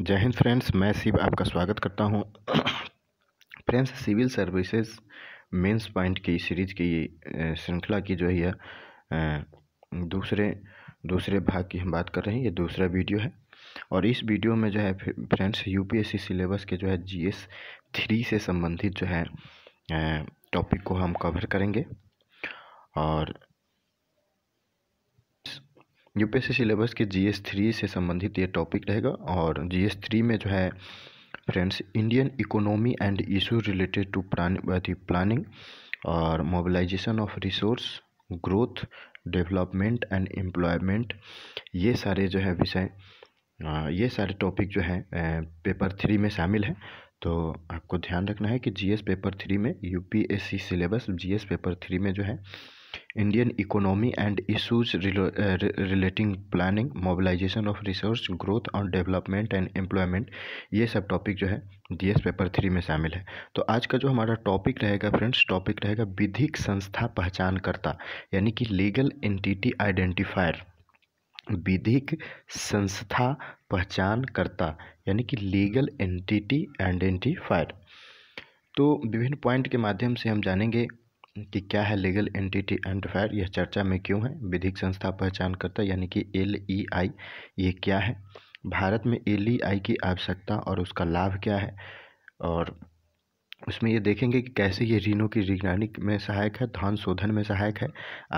जय हिंद फ्रेंड्स मैं शिव आपका स्वागत करता हूं friends civil services mains point की सीरीज की श्रृंखला की जो है दूसरे दूसरे भाग की हम बात कर रहे हैं ये दूसरा वीडियो है और इस वीडियो में जो है फ्रेंड्स यूपीएससी सिलेबस के जो है जीएस थ्री से संबंधित जो है टॉपिक को हम कवर करेंगे और यूपीएससी सिलेबस के जीएस थ्री से संबंधित ये टॉपिक रहेगा और जीएस थ्री में जो है friends Indian economy and issue related to plan planning और mobilization of resource growth development and employment ये सारे जो है विषय ये सारे टॉपिक जो है पेपर थ्री में शामिल हैं तो आपको ध्यान रखना है कि जीएस पेपर थ्री में UPSC syllabus GS paper three में जो है Indian economy and issues relating planning mobilization of mobilization growth और डेवलपमेंट एंड एम्प्लॉयमेंट ये सब टॉपिक जो है डी एस पेपर थ्री में शामिल है तो आज का जो हमारा टॉपिक रहेगा फ्रेंड्स टॉपिक रहेगा विधिक संस्था पहचानकर्ता यानी कि लीगल एंटिटी आइडेंटिफायर विधिक संस्था पहचानकर्ता यानी कि लीगल एंटिटी आइडेंटिफायर तो विभिन्न पॉइंट के माध्यम से हम जानेंगे कि क्या है लीगल एंटिटी आइडेंटिफायर यह चर्चा में क्यों है विधिक संस्था पहचानकर्ता यानी कि एल ई आई ये क्या है भारत में एल ई आई की आवश्यकता और उसका लाभ क्या है और उसमें ये देखेंगे कि कैसे ये ऋणों की निगरानी में सहायक है धन शोधन में सहायक है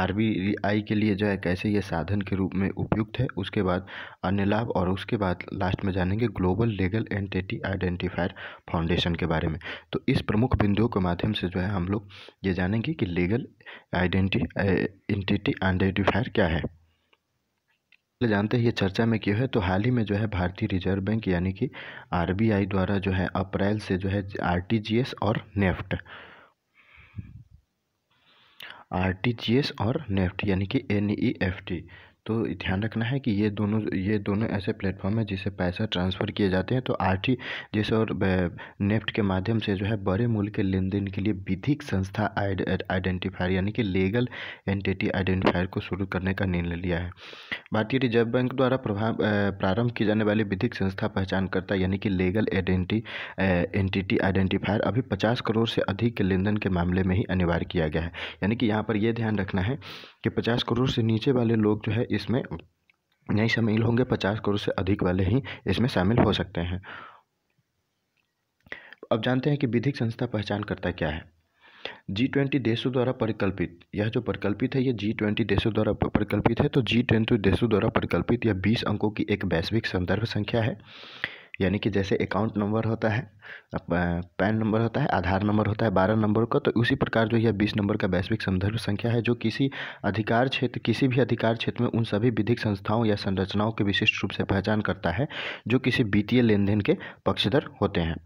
आर बी आई के लिए जो है कैसे ये साधन के रूप में उपयुक्त है उसके बाद अन्य लाभ और उसके बाद लास्ट में जानेंगे global legal entity identifier foundation के बारे में तो इस प्रमुख बिंदुओं के माध्यम से जो है हम लोग ये जानेंगे कि लीगल एंटिटी आइडेंटिफायर क्या है पहले जानते हैं ये चर्चा में क्यों है तो हाल ही में जो है भारतीय रिजर्व बैंक यानी कि आरबीआई द्वारा जो है अप्रैल से जो है आरटीजीएस और नेफ्ट आरटीजीएस और नेफ्ट यानी कि एनईएफटी तो ध्यान रखना है कि ये दोनों ये दोनों ऐसे प्लेटफॉर्म हैं जिसे पैसा ट्रांसफ़र किए जाते हैं तो आर जैसे और नेफ्ट के माध्यम से जो है बड़े मूल्य के लेन देन के लिए विधिक संस्था आइडेंटिफायर यानी कि लीगल एंटिटी आइडेंटिफायर को शुरू करने का निर्णय लिया है भारतीय रिजर्व बैंक द्वारा प्रभाव प्रारंभ की जाने वाली विधिक संस्था पहचानकर्ता यानी कि लीगल आइडेंटी एंटिटी आइडेंटिफायर अभी पचास करोड़ से अधिक के लेन देन के मामले में ही अनिवार्य किया गया है यानी कि यहाँ पर यह ध्यान रखना है कि पचास करोड़ से नीचे वाले लोग जो है इसमें नहीं शामिल होंगे पचास करोड़ से अधिक वाले ही इसमें शामिल हो सकते हैं अब जानते हैं कि विधिक संस्था पहचान करता क्या है जी ट्वेंटी देशों द्वारा परिकल्पित यह जो परिकल्पित है यह जी ट्वेंटी देशों द्वारा परिकल्पित है तो जी ट्वेंटी देशों द्वारा परिकल्पित यह बीस अंकों की एक वैश्विक संदर्भ संख्या है यानी कि जैसे अकाउंट नंबर होता है पैन नंबर होता है आधार नंबर होता है बारह नंबर का तो उसी प्रकार जो यह बीस नंबर का वैश्विक संदर्भ संख्या है जो किसी अधिकार क्षेत्र किसी भी अधिकार क्षेत्र में उन सभी विधिक संस्थाओं या संरचनाओं के विशिष्ट रूप से पहचान करता है जो किसी वित्तीय लेन देन के पक्षधर होते हैं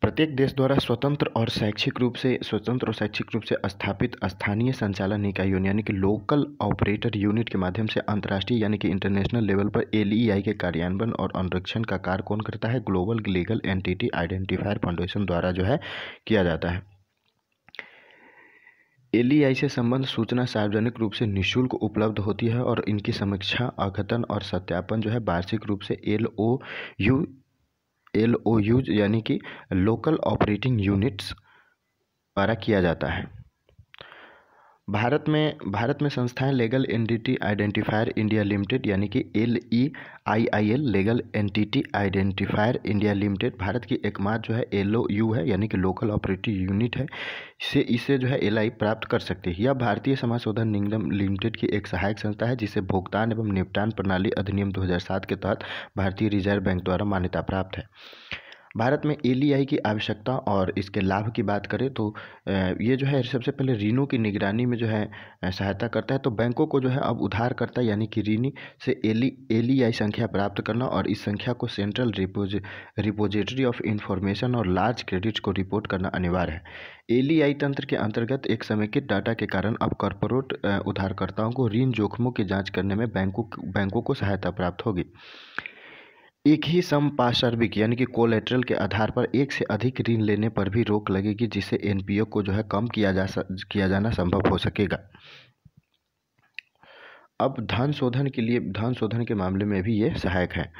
प्रत्येक देश द्वारा स्वतंत्र और शैक्षिक रूप से स्वतंत्र और शैक्षिक रूप से स्थापित स्थानीय संचालन निकायों यानी कि लोकल ऑपरेटर यूनिट के माध्यम से अंतर्राष्ट्रीय यानी कि इंटरनेशनल लेवल पर एलईआई e के कार्यान्वयन और अनुरक्षण का कार्य कौन करता है global legal entity identifier foundation द्वारा जो है किया जाता है एल e से संबंध सूचना सार्वजनिक रूप से निःशुल्क उपलब्ध होती है और इनकी समीक्षा अघतन और सत्यापन जो है वार्षिक रूप से L O U L O Us यानी कि लोकल ऑपरेटिंग यूनिट्स द्वारा किया जाता है भारत में भारत में संस्थाएं legal entity identifier India limited यानी कि L E I I L legal entity identifier India limited Bharat की एकमात्र जो है एल ओ यू है यानी कि लोकल ऑपरेटिव यूनिट है से इसे जो है एल आई प्राप्त कर सकती है यह भारतीय समाज शोधन निगम लिमिटेड की एक सहायक संस्था है जिसे भुगतान एवं निपटान प्रणाली अधिनियम सात के तहत भारतीय रिजर्व बैंक द्वारा मान्यता प्राप्त है भारत में एलीआई की आवश्यकता और इसके लाभ की बात करें तो ये जो है सबसे पहले ऋणों की निगरानी में जो है सहायता करता है तो बैंकों को जो है अब उधारकर्ता यानी कि ऋणी से एली एलीआई संख्या प्राप्त करना और इस संख्या को central repo repository of information और लार्ज क्रेडिट को रिपोर्ट करना अनिवार्य है एलीआई तंत्र के अंतर्गत एक समेकित डाटा के कारण अब कॉरपोरेट उधारकर्ताओं को ऋण जोखिमों की जाँच करने में बैंकों बैंकों को सहायता प्राप्त होगी एक ही समपार्श्विक यानी कि कोलेट्रल के आधार पर एक से अधिक ऋण लेने पर भी रोक लगेगी जिससे एनपीओ को जो है कम किया जा किया जाना संभव हो सकेगा अब धन शोधन के लिए धन शोधन के मामले में भी ये सहायक है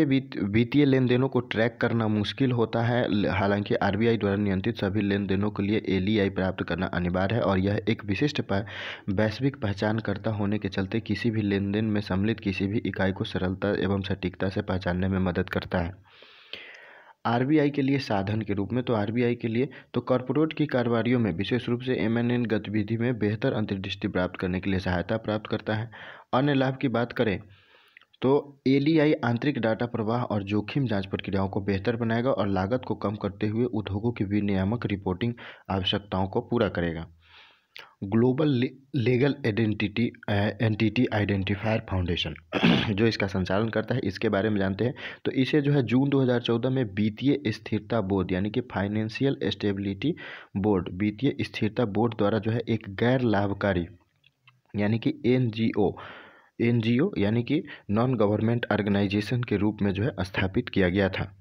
वित्तीय लेन देनों को ट्रैक करना मुश्किल होता है हालांकि आरबीआई द्वारा नियंत्रित सभी लेन देनों के लिए एलीआई प्राप्त करना अनिवार्य है और यह एक विशिष्ट वैश्विक पहचानकर्ता होने के चलते किसी भी लेन देन में सम्मिलित किसी भी इकाई को सरलता एवं सटीकता से पहचानने में मदद करता है आर के लिए साधन के रूप में तो आर के लिए तो कॉरपोरेट की कारोबारियों में विशेष रूप से एम गतिविधि में बेहतर अंतर्दृष्टि प्राप्त करने के लिए सहायता प्राप्त करता है अन्य लाभ की बात करें तो एलीआई आंतरिक डाटा प्रवाह और जोखिम जांच प्रक्रियाओं को बेहतर बनाएगा और लागत को कम करते हुए उद्योगों की विनियामक रिपोर्टिंग आवश्यकताओं को पूरा करेगा global legal identity entity identifier foundation जो इसका संचालन करता है इसके बारे में जानते हैं तो इसे जो है जून 2014 में वित्तीय स्थिरता बोर्ड यानी कि फाइनेंशियल स्टेबिलिटी बोर्ड वित्तीय स्थिरता बोर्ड द्वारा जो है एक गैर लाभकारी यानी कि एनजीओ एन यानी कि नॉन गवर्नमेंट ऑर्गेनाइजेशन के रूप में जो है स्थापित किया गया था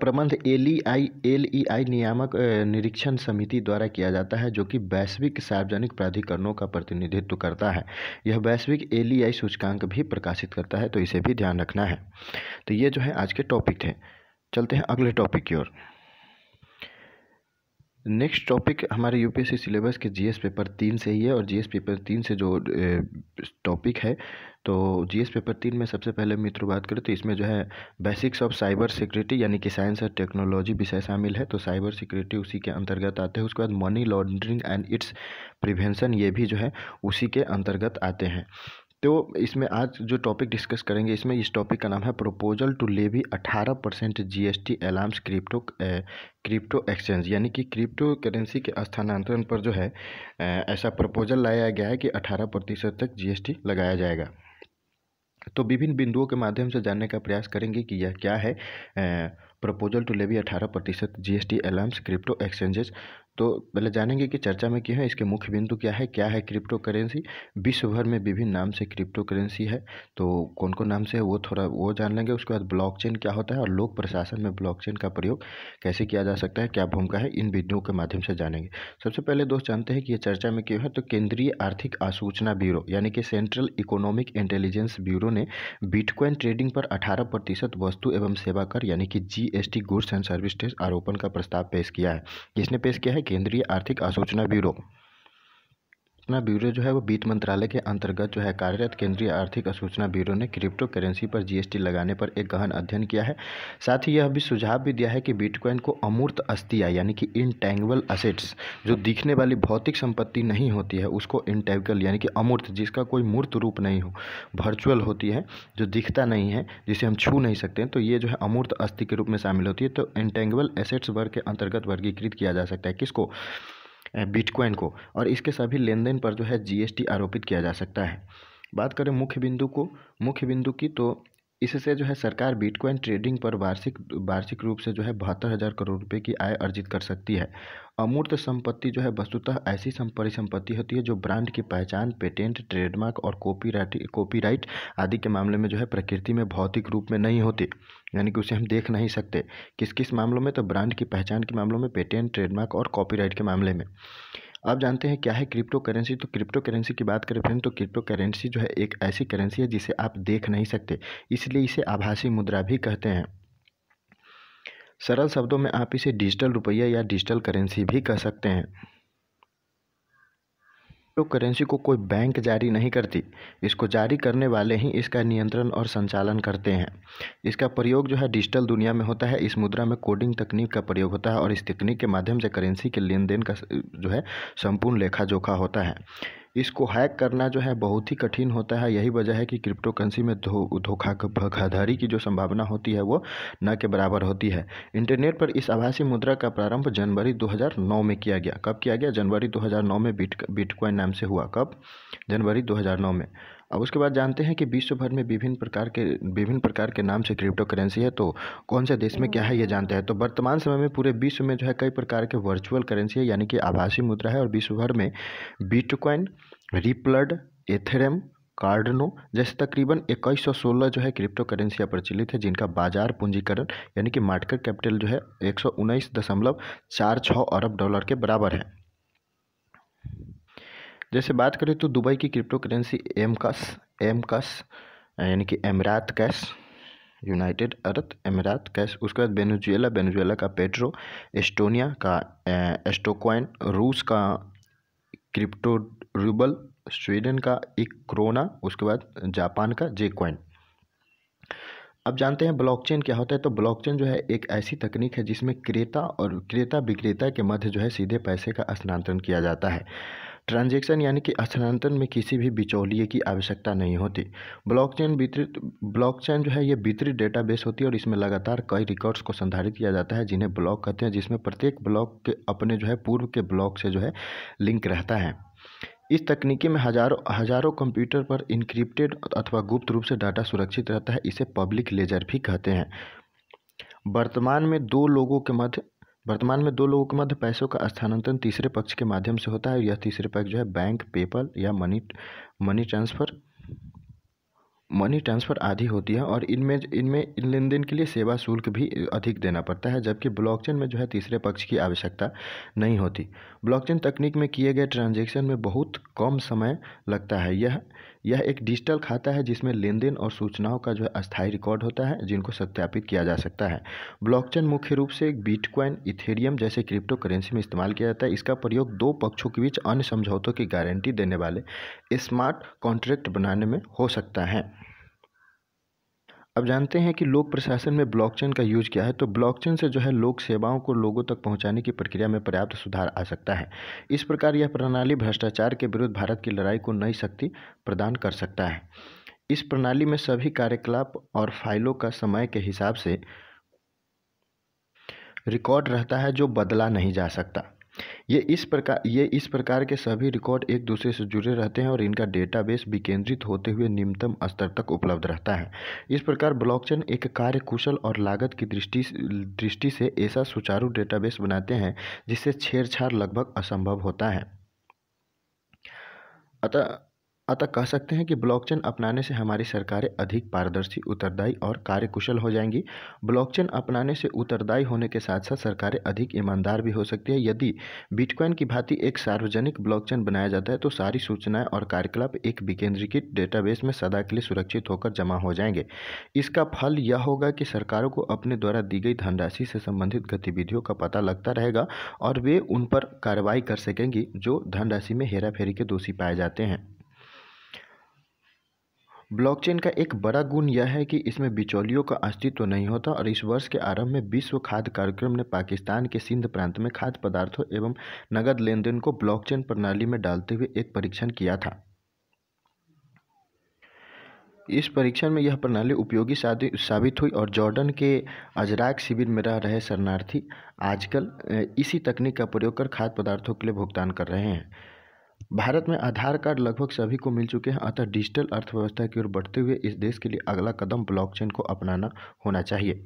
प्रबंध L E I L E आई नियामक निरीक्षण समिति द्वारा किया जाता है जो कि वैश्विक सार्वजनिक प्राधिकरणों का प्रतिनिधित्व करता है यह वैश्विक एल ई आई सूचकांक भी प्रकाशित करता है तो इसे भी ध्यान रखना है तो ये जो है आज के टॉपिक थे चलते हैं अगले टॉपिक की ओर नेक्स्ट टॉपिक हमारे यूपीएससी सिलेबस के जीएस पेपर तीन से ही है और जीएस पेपर तीन से जो टॉपिक है तो जीएस पेपर तीन में सबसे पहले मित्र बात करें तो इसमें जो है बेसिक्स ऑफ साइबर सिक्योरिटी यानी कि साइंस और टेक्नोलॉजी विषय शामिल है तो साइबर सिक्योरिटी उसी के अंतर्गत आते हैं उसके बाद money laundering and its prevention ये भी जो है उसी के अंतर्गत आते हैं तो इसमें आज जो टॉपिक डिस्कस करेंगे इसमें इस टॉपिक का नाम है प्रपोजल टू लेवी अठारह percent G S T alarms crypto crypto exchange यानी कि क्रिप्टो करेंसी के स्थानांतरण पर जो है ऐसा प्रपोजल लाया गया है कि अठारह प्रतिशत तक जी एस टी लगाया जाएगा तो विभिन्न बिंदुओं के माध्यम से जानने का प्रयास करेंगे कि यह क्या है प्रपोजल टू लेवी अठारह प्रतिशत जीएसटी एस क्रिप्टो एक्सचेंजेस तो पहले जानेंगे कि चर्चा में क्यों है इसके मुख्य बिंदु क्या है क्या है क्रिप्टो करेंसी विश्व भर में विभिन्न नाम से क्रिप्टो करेंसी है तो कौन कौन नाम से है वो थोड़ा वो जान लेंगे उसके बाद ब्लॉकचेन क्या होता है और लोक प्रशासन में ब्लॉकचेन का प्रयोग कैसे किया जा सकता है क्या भूमिका है इन बिंदुओं के माध्यम से जानेंगे सबसे पहले दोस्त जानते हैं कि ये चर्चा में क्यों है तो केंद्रीय आर्थिक आसूचना ब्यूरो यानी कि सेंट्रल इकोनॉमिक इंटेलिजेंस ब्यूरो ने बिटकॉइन ट्रेडिंग पर अठारह प्रतिशत वस्तु एवं सेवा कर यानी कि G GST goods and service tax आरोपण का प्रस्ताव पेश किया है किसने पेश किया है केंद्रीय आर्थिक आसूचना ब्यूरो सूचना ब्यूरो जो है वो वित्त मंत्रालय के अंतर्गत जो है कार्यरत केंद्रीय आर्थिक सूचना ब्यूरो ने क्रिप्टो करेंसी पर जीएसटी लगाने पर एक गहन अध्ययन किया है साथ ही यह भी सुझाव भी दिया है कि बिटकॉइन को अमूर्त अस्थिया यानी कि इंटैंगबल असेट्स जो दिखने वाली भौतिक संपत्ति नहीं होती है उसको इंटैंगल यानी कि अमूर्त जिसका कोई मूर्त रूप नहीं हो वर्चुअल होती है जो दिखता नहीं है जिसे हम छू नहीं सकते तो ये जो है अमूर्त अस्थि के रूप में शामिल होती है तो इंटैंगबल एसेट्स वर्ग के अंतर्गत वर्गीकृत किया जा सकता है किसको बिटकॉइन को और इसके सभी लेन देन पर जो है जीएसटी आरोपित किया जा सकता है बात करें मुख्य बिंदु को मुख्य बिंदु की तो इससे जो है सरकार बिटकॉइन ट्रेडिंग पर वार्षिक वार्षिक रूप से जो है बहत्तर हज़ार करोड़ रुपए की आय अर्जित कर सकती है अमूर्त संपत्ति जो है वस्तुतः ऐसी परिसंपत्ति होती है जो ब्रांड की पहचान पेटेंट ट्रेडमार्क और कॉपीराइट कॉपीराइट आदि के मामले में जो है प्रकृति में भौतिक रूप में नहीं होती यानी कि उसे हम देख नहीं सकते किस किस मामलों में तो ब्रांड की पहचान के मामलों में पेटेंट ट्रेडमार्क और कॉपीराइट के मामले में आप जानते हैं क्या है क्रिप्टो करेंसी तो क्रिप्टो करेंसी की बात करें फ्रेंड तो क्रिप्टो करेंसी जो है एक ऐसी करेंसी है जिसे आप देख नहीं सकते इसलिए इसे आभासी मुद्रा भी कहते हैं सरल शब्दों में आप इसे डिजिटल रुपया या डिजिटल करेंसी भी कह सकते हैं क्रिप्टो करेंसी को कोई बैंक जारी नहीं करती इसको जारी करने वाले ही इसका नियंत्रण और संचालन करते हैं इसका प्रयोग जो है डिजिटल दुनिया में होता है इस मुद्रा में कोडिंग तकनीक का प्रयोग होता है और इस तकनीक के माध्यम से करेंसी के लेन देन का जो है संपूर्ण लेखा जोखा होता है इसको हैक करना जो है बहुत ही कठिन होता है यही वजह है कि क्रिप्टो करेंसी में धोखा धोखाधड़ी की जो संभावना होती है वो न के बराबर होती है इंटरनेट पर इस आभासी मुद्रा का प्रारंभ जनवरी 2009 में किया गया कब किया गया जनवरी 2009 में बिट बिटकॉइन नाम से हुआ कब जनवरी 2009 में अब उसके बाद जानते हैं कि विश्व भर में विभिन्न प्रकार के विभिन्न प्रकार के नाम से क्रिप्टो करेंसी है तो कौन से देश में क्या है ये जानते हैं तो वर्तमान समय में पूरे विश्व में जो है कई प्रकार के वर्चुअल करेंसी है यानी कि आभासी मुद्रा है और विश्व भर में बीटकॉइन रिप्लड एथेरम कार्डनो जैसे तकरीबन इक्कीस सौ सोलह जो है क्रिप्टो करेंसियाँ प्रचलित है जिनका बाजार पूंजीकरण यानी कि मार्केट कैपिटल जो है एक सौ उन्नीस दशमलव चार छः अरब डॉलर के बराबर है जैसे बात करें तो दुबई की क्रिप्टो करेंसी एम कस एम कस यानी कि एमरात कैश यूनाइटेड अरब अमीरात कैश उसके बाद बेनजुएला बेनजुएला का पेट्रो एस्टोनिया का एस्टोकॉइन रूस का क्रिप्टो रूबल स्वीडन का एक क्रोना उसके बाद जापान का जे कॉइन अब जानते हैं ब्लॉकचेन क्या होता है तो ब्लॉकचेन जो है एक ऐसी तकनीक है जिसमें क्रेता और क्रेता विक्रेता के मध्य जो है सीधे पैसे का स्थानांतरण किया जाता है ट्रांजैक्शन यानी कि स्थानांतरण में किसी भी बिचौलिए की आवश्यकता नहीं होती ब्लॉकचेन वितरित ब्लॉकचेन जो है ये वितरित डेटाबेस होती है और इसमें लगातार कई रिकॉर्ड्स को संधारित किया जाता है जिन्हें ब्लॉक कहते हैं जिसमें प्रत्येक ब्लॉक के अपने जो है पूर्व के ब्लॉक से जो है लिंक रहता है इस तकनीकी में हजारों हजारों कंप्यूटर पर इनक्रिप्टेड अथवा गुप्त रूप से डाटा सुरक्षित रहता है इसे पब्लिक लेजर भी कहते हैं वर्तमान में दो लोगों के मध्य वर्तमान में दो लोगों के मध्य पैसों का स्थानांतरण तीसरे पक्ष के माध्यम से होता है यह तीसरे पक्ष जो है बैंक पेपल या money money transfer money transfer आदि होती है और इनमें इनमें इन लेन देन के लिए सेवा शुल्क भी अधिक देना पड़ता है जबकि ब्लॉकचेन में जो है तीसरे पक्ष की आवश्यकता नहीं होती ब्लॉकचेन तकनीक में किए गए ट्रांजैक्शन में बहुत कम समय लगता है यह यह एक डिजिटल खाता है जिसमें लेन देन और सूचनाओं का जो है अस्थायी रिकॉर्ड होता है जिनको सत्यापित किया जा सकता है ब्लॉकचेन मुख्य रूप से बिटकॉइन इथेरियम जैसे क्रिप्टो करेंसी में इस्तेमाल किया जाता है इसका प्रयोग दो पक्षों के बीच अन्य समझौतों की गारंटी देने वाले स्मार्ट कॉन्ट्रैक्ट बनाने में हो सकता है अब जानते हैं कि लोक प्रशासन में ब्लॉकचेन का यूज क्या है तो ब्लॉकचेन से जो है लोक सेवाओं को लोगों तक पहुंचाने की प्रक्रिया में पर्याप्त सुधार आ सकता है इस प्रकार यह प्रणाली भ्रष्टाचार के विरुद्ध भारत की लड़ाई को नई शक्ति प्रदान कर सकता है इस प्रणाली में सभी कार्यकलाप और फाइलों का समय के हिसाब से रिकॉर्ड रहता है जो बदला नहीं जा सकता ये इस प्रकार ये इस प्रकार के सभी रिकॉर्ड एक दूसरे से जुड़े रहते हैं और इनका डेटाबेस विकेंद्रित होते हुए निम्नतम स्तर तक उपलब्ध रहता है इस प्रकार ब्लॉकचेन एक कार्य कुशल और लागत की दृष्टि दृष्टि से ऐसा सुचारू डेटाबेस बनाते हैं जिससे छेड़छाड़ लगभग असंभव होता है अतः अतः कह सकते हैं कि ब्लॉकचेन अपनाने से हमारी सरकारें अधिक पारदर्शी उत्तरदायी और कार्यकुशल हो जाएंगी ब्लॉकचेन अपनाने से उत्तरदायी होने के साथ साथ सरकारें अधिक ईमानदार भी हो सकती है यदि बिटकॉइन की भांति एक सार्वजनिक ब्लॉकचेन बनाया जाता है तो सारी सूचनाएं और कार्यकलाप एक विकेंद्रीकृत डेटाबेस में सदा के लिए सुरक्षित होकर जमा हो जाएंगे इसका फल यह होगा कि सरकारों को अपने द्वारा दी गई धनराशि से संबंधित गतिविधियों का पता लगता रहेगा और वे उन पर कार्रवाई कर सकेंगी जो धनराशि में हेराफेरी के दोषी पाए जाते हैं ब्लॉकचेन का एक बड़ा गुण यह है कि इसमें बिचौलियों का अस्तित्व नहीं होता और इस वर्ष के आरंभ में विश्व खाद्य कार्यक्रम ने पाकिस्तान के सिंध प्रांत में खाद्य पदार्थों एवं नगद लेन देन को ब्लॉकचेन प्रणाली में डालते हुए एक परीक्षण किया था इस परीक्षण में यह प्रणाली उपयोगी साबित हुई और जॉर्डन के अजराक शिविर में रह रहे शरणार्थी आजकल इसी तकनीक का प्रयोग कर खाद्य पदार्थों के लिए भुगतान कर रहे हैं भारत में आधार कार्ड लगभग सभी को मिल चुके हैं अतः डिजिटल अर्थव्यवस्था की ओर बढ़ते हुए इस देश के लिए अगला कदम ब्लॉकचेन को अपनाना होना चाहिए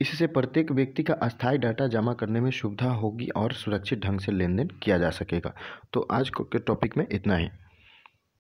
इससे प्रत्येक व्यक्ति का अस्थायी डाटा जमा करने में सुविधा होगी और सुरक्षित ढंग से लेन देन किया जा सकेगा तो आज के टॉपिक में इतना ही